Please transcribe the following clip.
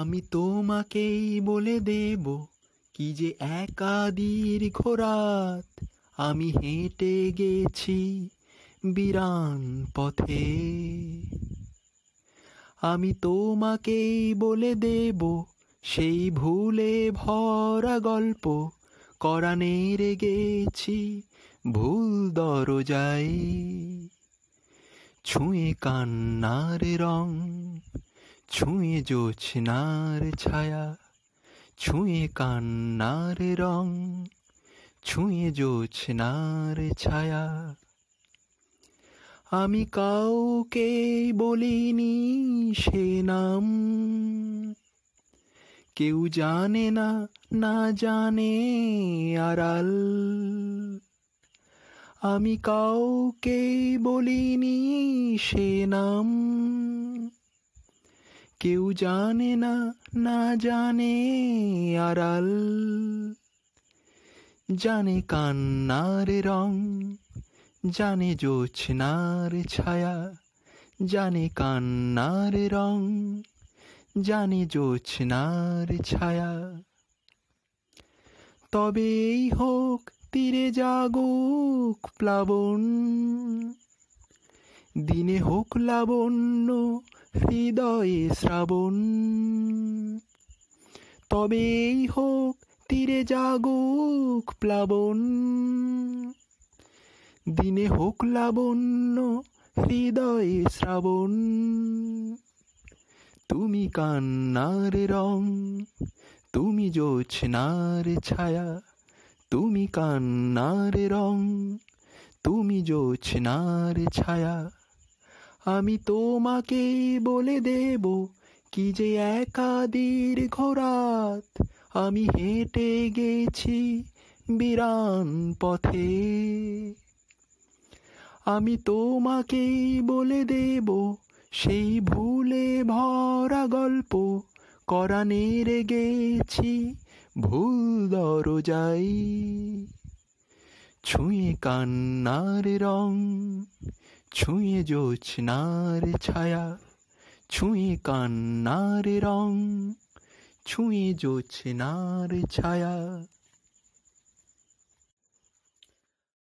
আমি তোমাকেই বলে দেব কি যে একা দীর্ঘ রাত আমি হেঁটে গেছি বিরান পথে আমি তোমাকেই বলে দেব সেই ভুলে ভরা গল্প করা নেড়ে গেছি ভুল দরজায় ছুঁয়ে কান্নার রং ছুঁয়ে জোছনার ছায়া ছুঁয়ে কান্নার রং ছুঁয়ে জোছনার ছায়া আমি কাউকে বলিনি সে নাম কেউ জানে না না জানে আড়াল আমি কাউকে বলিনি সে নাম কেউ জানে না না জানে আড়াল জানে কান্নার রং জানে জোছনার ছায়া জানে কান্নার রং জানে জোছনার ছায়া তবে এই হোক তীরে জাগুক প্লাবন দিনে হোক লাবণ্য হৃদয়ে শ্রাবণ তবেই হোক তীরে জাগুক প্লাবন দিনে হোক লাবণ্য হৃদয়ে শ্রাবণ তুমি কান্নার রং তুমি জোছনার ছায়া তুমি কান্নার রং তুমি জোছনার ছায়া আমি তোমাকেই বলে দেব কি যে একা দীর্ঘ রাত আমি হেঁটে গেছি বিরান পথে আমি তোমাকেই বলে দেব সেই ভুলে ভরা গল্প করা নেড়ে গেছি ভুল দরজাই ছুঁয়ে কান্নার রং ছুঁয়ে জোছনার ছায়া ছুঁয়ে কান্নার রং ছুঁয়ে জোছনার ছায়া